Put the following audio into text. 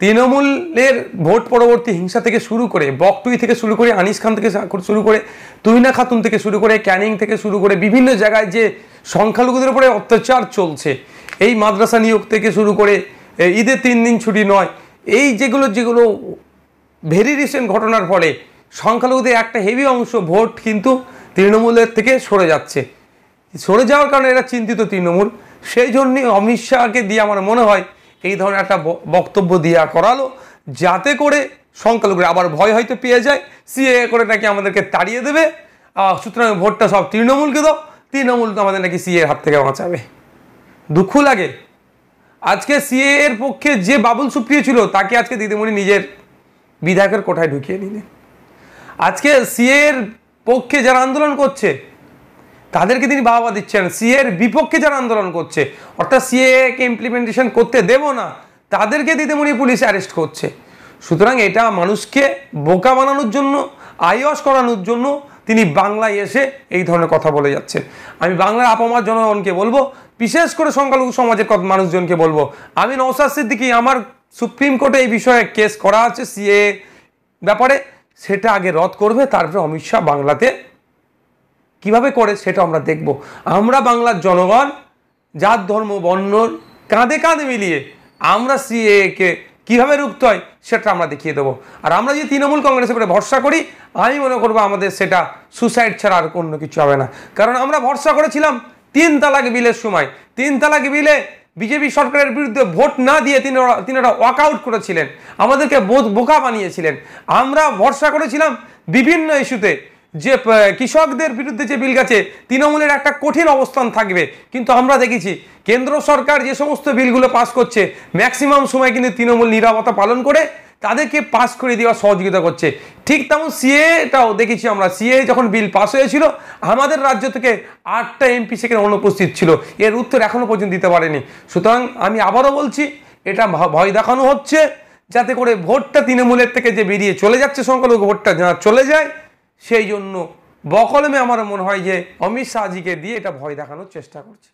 তৃণমূলের ভোট পরবর্তী হিংসা থেকে শুরু করে বকটুই থেকে শুরু করে আনিস খান থেকে শুরু করে তুহিনা খাতুন থেকে শুরু করে ক্যানিং থেকে শুরু করে বিভিন্ন জায়গায় যে সংখ্যালঘুদের উপরে অত্যাচার চলছে এই মাদ্রাসা নিয়োগ থেকে শুরু করে ঈদের তিন দিন ছুটি নয় এই যেগুলো যেগুলো ভেরি রিসেন্ট ঘটনার ফলে সংখ্যালঘুদের একটা হেভি অংশ ভোট কিন্তু তৃণমূলের থেকে সরে যাচ্ছে সরে যাওয়ার কারণে এরা চিন্তিত তৃণমূল সেই জন্যে অমিত শাহকে দিয়ে আমার মনে হয় এই ধরনের একটা বক্তব্য দিয়া করালো যাতে করে সংখ্যালঘুরা আবার ভয় হয়তো পেয়ে যায় সিএ করে নাকি আমাদেরকে তাড়িয়ে দেবে সুতরাং ভোটটা সব তৃণমূলকে দাও তৃণমূল তো আমাদের নাকি সিএ হাত থেকে বাঁচাবে দুঃখ লাগে আজকে সিএ এর পক্ষে যে বাবুল সুপ্রিয় ছিল তাকে আজকে দিদিমণি নিজের বিধায়কের কোঠায় ঢুকিয়ে নিলেন আজকে সিএ এর পক্ষে যারা আন্দোলন করছে তাদেরকে তিনি বাহবা দিচ্ছেন সিএর বিপক্ষে যারা আন্দোলন করছে অর্থাৎ সিএকে ইমপ্লিমেন্টেশন করতে দেব না তাদেরকে দিদিমণি পুলিশ অ্যারেস্ট করছে সুতরাং এটা মানুষকে বোকা বানানোর জন্য আইওস করানোর জন্য তিনি বাংলায় এসে এই ধরনের কথা বলে যাচ্ছেন আমি বাংলার আপমার জনগণকে বলবো বিশেষ করে সংখ্যালঘু সমাজের মানুষজনকে বলবো আমি নৌসাদ সিদ্দিকি আমার সুপ্রিম কোর্টে এই বিষয়ে কেস করা আছে সিএ ব্যাপারে সেটা আগে রদ করবে তারপরে অমিত শাহ বাংলাতে কিভাবে করে সেটা আমরা দেখব আমরা বাংলার জনগণ জাত ধর্ম বর্ণ কাঁধে কাঁধে মিলিয়ে আমরা সিএকে কীভাবে রুখতে হয় সেটা আমরা দেখিয়ে দেবো আর আমরা যদি তৃণমূল কংগ্রেসের উপরে ভরসা করি আমি মনে করবো আমাদের সেটা সুসাইড ছাড়া আর অন্য কিছু হবে না কারণ আমরা ভরসা করেছিলাম তিন তালাক বিলের সময় তিন তালাক বিলে বিজেপি সরকারের বিরুদ্ধে ভোট না দিয়ে তিনি তিনারা ওয়াক আউট করেছিলেন আমাদেরকে বোধ বোকা বানিয়েছিলেন আমরা ভরসা করেছিলাম বিভিন্ন ইস্যুতে যে কৃষকদের বিরুদ্ধে যে বিল গেছে তৃণমূলের একটা কঠিন অবস্থান থাকবে কিন্তু আমরা দেখেছি কেন্দ্র সরকার যে সমস্ত বিলগুলো পাস করছে ম্যাক্সিমাম সময় কিন্তু তৃণমূল নিরাপত্তা পালন করে তাদেরকে পাস করে দেওয়া সহযোগিতা করছে ঠিক তেমন সিএটাও দেখেছি আমরা সিএ যখন বিল পাস হয়েছিল আমাদের রাজ্য থেকে আটটা এমপি সেখানে অনুপস্থিত ছিল এর উত্তর এখনও পর্যন্ত দিতে পারেনি সুতরাং আমি আবারও বলছি এটা ভয় দেখানো হচ্ছে যাতে করে ভোটটা তৃণমূলের থেকে যে বেরিয়ে চলে যাচ্ছে সংখ্যালঘু ভোটটা চলে যায় সেই জন্য বকলমে আমার মনে হয় যে অমিত শাহজিকে দিয়ে এটা ভয় দেখানোর চেষ্টা করছে